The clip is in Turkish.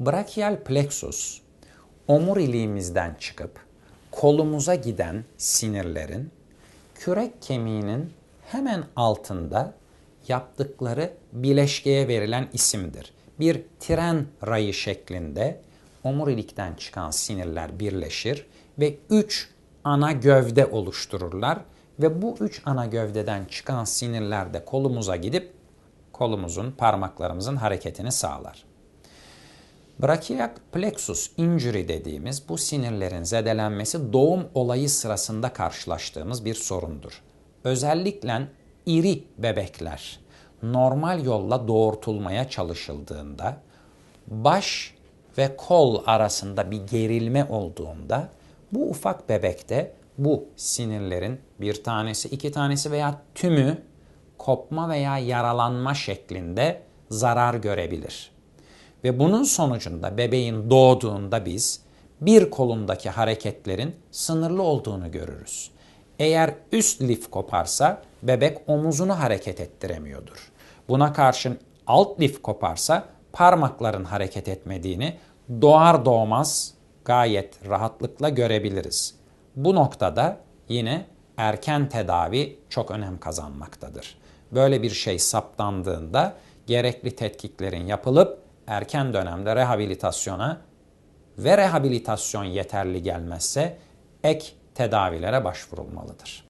Brachial plexus omuriliğimizden çıkıp kolumuza giden sinirlerin kürek kemiğinin hemen altında yaptıkları bileşkeye verilen isimdir. Bir tren rayı şeklinde omurilikten çıkan sinirler birleşir ve üç ana gövde oluştururlar ve bu üç ana gövdeden çıkan sinirler de kolumuza gidip kolumuzun, parmaklarımızın hareketini sağlar. Brachial plexus injury dediğimiz bu sinirlerin zedelenmesi doğum olayı sırasında karşılaştığımız bir sorundur. Özellikle iri bebekler normal yolla doğurtulmaya çalışıldığında baş ve kol arasında bir gerilme olduğunda bu ufak bebekte bu sinirlerin bir tanesi, iki tanesi veya tümü kopma veya yaralanma şeklinde zarar görebilir. Ve bunun sonucunda bebeğin doğduğunda biz bir kolundaki hareketlerin sınırlı olduğunu görürüz. Eğer üst lif koparsa bebek omuzunu hareket ettiremiyordur. Buna karşın alt lif koparsa parmakların hareket etmediğini doğar doğmaz gayet rahatlıkla görebiliriz. Bu noktada yine erken tedavi çok önem kazanmaktadır. Böyle bir şey saptandığında gerekli tetkiklerin yapılıp erken dönemde rehabilitasyona ve rehabilitasyon yeterli gelmezse ek tedavilere başvurulmalıdır.